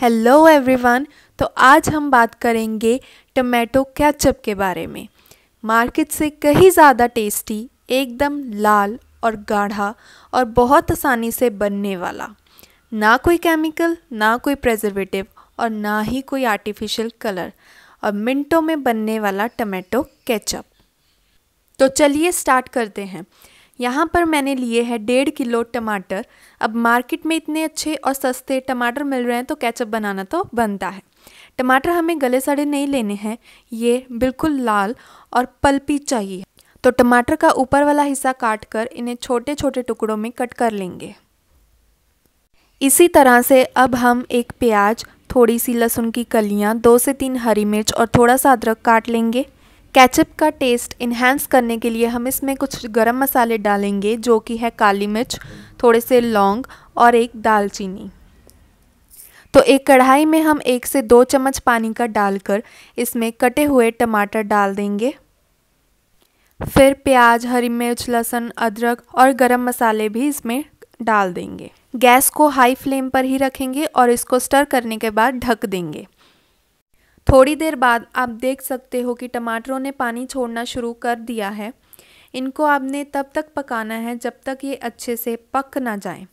hello everyone तो आज हम बात करेंगे टमाटो कैचअप के बारे में मार्केट से कहीं ज़्यादा टेस्टी एकदम लाल और गाढ़ा और बहुत आसानी से बनने वाला ना कोई केमिकल ना कोई प्रेजर्वेटिव और ना ही कोई आर्टिफिशियल कलर और मिनटों में बनने वाला टमाटो कैचअप तो चलिए स्टार्ट करते हैं यहाँ पर मैंने लिए हैं डेढ़ किलो टमाटर अब मार्केट में इतने अच्छे और सस्ते टमाटर मिल रहे हैं तो कैचअप बनाना तो बनता है टमाटर हमें गले सड़े नहीं लेने हैं ये बिल्कुल लाल और पल्पी चाहिए तो टमाटर का ऊपर वाला हिस्सा काट कर इन्हें छोटे छोटे टुकड़ों में कट कर लेंगे इसी तरह से अब हम एक प्याज थोड़ी सी लहसुन की कलियाँ दो से तीन हरी मिर्च और थोड़ा सा अदरक काट लेंगे केचप का टेस्ट इन्हेंस करने के लिए हम इसमें कुछ गरम मसाले डालेंगे जो कि है काली मिर्च थोड़े से लौंग और एक दालचीनी तो एक कढ़ाई में हम एक से दो चम्मच पानी का डालकर इसमें कटे हुए टमाटर डाल देंगे फिर प्याज हरी मिर्च लहसुन अदरक और गरम मसाले भी इसमें डाल देंगे गैस को हाई फ्लेम पर ही रखेंगे और इसको स्टर करने के बाद ढक देंगे थोड़ी देर बाद आप देख सकते हो कि टमाटरों ने पानी छोड़ना शुरू कर दिया है इनको आपने तब तक पकाना है जब तक ये अच्छे से पक ना जाए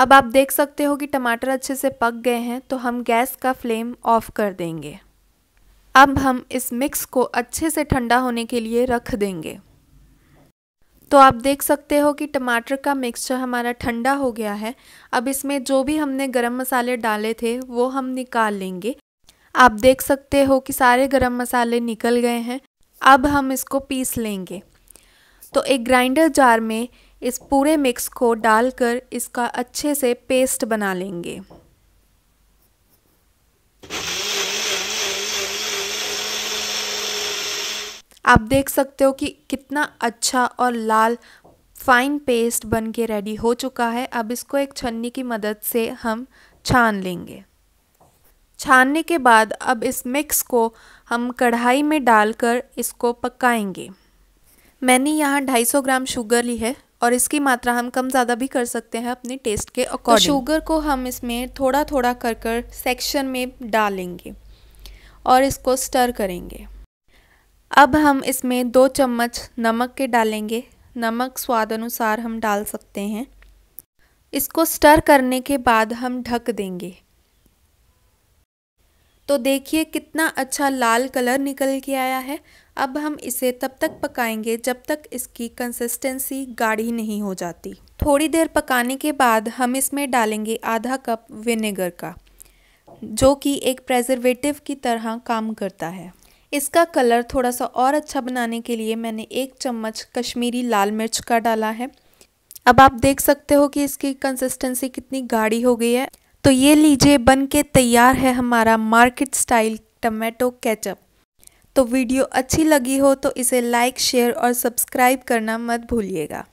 अब आप देख सकते हो कि टमाटर अच्छे से पक गए हैं तो हम गैस का फ्लेम ऑफ कर देंगे अब हम इस मिक्स को अच्छे से ठंडा होने के लिए रख देंगे तो आप देख सकते हो कि टमाटर का मिक्सचर हमारा ठंडा हो गया है अब इसमें जो भी हमने गरम मसाले डाले थे वो हम निकाल लेंगे आप देख सकते हो कि सारे गरम मसाले निकल गए हैं अब हम इसको पीस लेंगे तो एक ग्राइंडर जार में इस पूरे मिक्स को डालकर इसका अच्छे से पेस्ट बना लेंगे आप देख सकते हो कि कितना अच्छा और लाल फाइन पेस्ट बन के रेडी हो चुका है अब इसको एक छन्नी की मदद से हम छान लेंगे छानने के बाद अब इस मिक्स को हम कढ़ाई में डालकर इसको पकाएंगे मैंने यहाँ 250 ग्राम शुगर ली है और इसकी मात्रा हम कम ज़्यादा भी कर सकते हैं अपने टेस्ट के अकॉर्डिंग तो शुगर को हम इसमें थोड़ा थोड़ा कर कर सेक्शन में डालेंगे और इसको स्टर करेंगे अब हम इसमें दो चम्मच नमक के डालेंगे नमक स्वाद अनुसार हम डाल सकते हैं इसको स्टर करने के बाद हम ढक देंगे तो देखिए कितना अच्छा लाल कलर निकल के आया है अब हम इसे तब तक पकाएंगे जब तक इसकी कंसिस्टेंसी गाढ़ी नहीं हो जाती थोड़ी देर पकाने के बाद हम इसमें डालेंगे आधा कप विनेगर का जो कि एक प्रेजर्वेटिव की तरह काम करता है इसका कलर थोड़ा सा और अच्छा बनाने के लिए मैंने एक चम्मच कश्मीरी लाल मिर्च का डाला है अब आप देख सकते हो कि इसकी कंसिस्टेंसी कितनी गाढ़ी हो गई है तो ये लीजिए बन के तैयार है हमारा मार्केट स्टाइल टमेटो केचप तो वीडियो अच्छी लगी हो तो इसे लाइक शेयर और सब्सक्राइब करना मत भूलिएगा